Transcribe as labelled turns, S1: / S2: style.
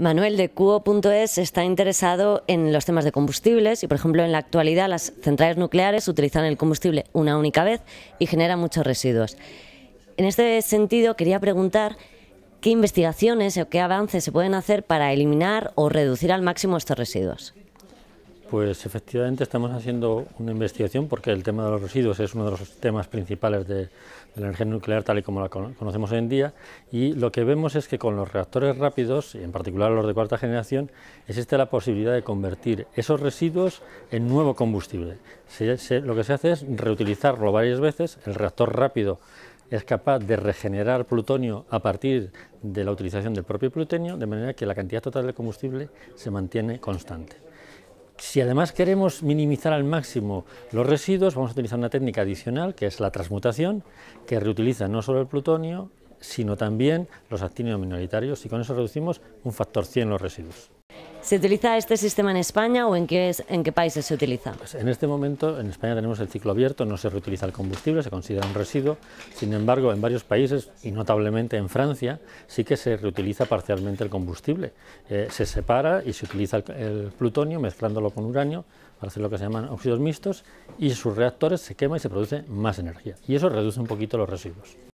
S1: Manuel de Cubo.es está interesado en los temas de combustibles y, por ejemplo, en la actualidad las centrales nucleares utilizan el combustible una única vez y generan muchos residuos. En este sentido, quería preguntar qué investigaciones o qué avances se pueden hacer para eliminar o reducir al máximo estos residuos.
S2: Pues efectivamente estamos haciendo una investigación porque el tema de los residuos es uno de los temas principales de, la energía nuclear tal y como la conocemos hoy en día y lo que vemos es que con los reactores rápidos, y en particular los de cuarta generación, existe la posibilidad de convertir esos residuos en nuevo combustible. lo que se hace es reutilizarlo varias veces, el reactor rápido es capaz de regenerar plutonio a partir de la utilización del propio plutonio, de manera que la cantidad total de combustible se mantiene constante. Si además queremos minimizar al máximo los residuos, vamos a utilizar una técnica adicional, que es la transmutación, que reutiliza no solo el plutonio, sino también los actinios minoritarios, y con eso reducimos un factor 100 los residuos.
S1: ¿Se utiliza este sistema en España o en qué, países se utiliza? Pues en este
S2: momento en España tenemos el ciclo abierto, no se reutiliza el combustible, se considera un residuo. Sin embargo, en varios países, y notablemente en Francia, sí que se reutiliza parcialmente el combustible. Eh, se separa y se utiliza el, plutonio mezclándolo con uranio para hacer lo que se llaman óxidos mixtos y sus reactores se quema y se produce más energía. Y eso reduce un poquito los residuos.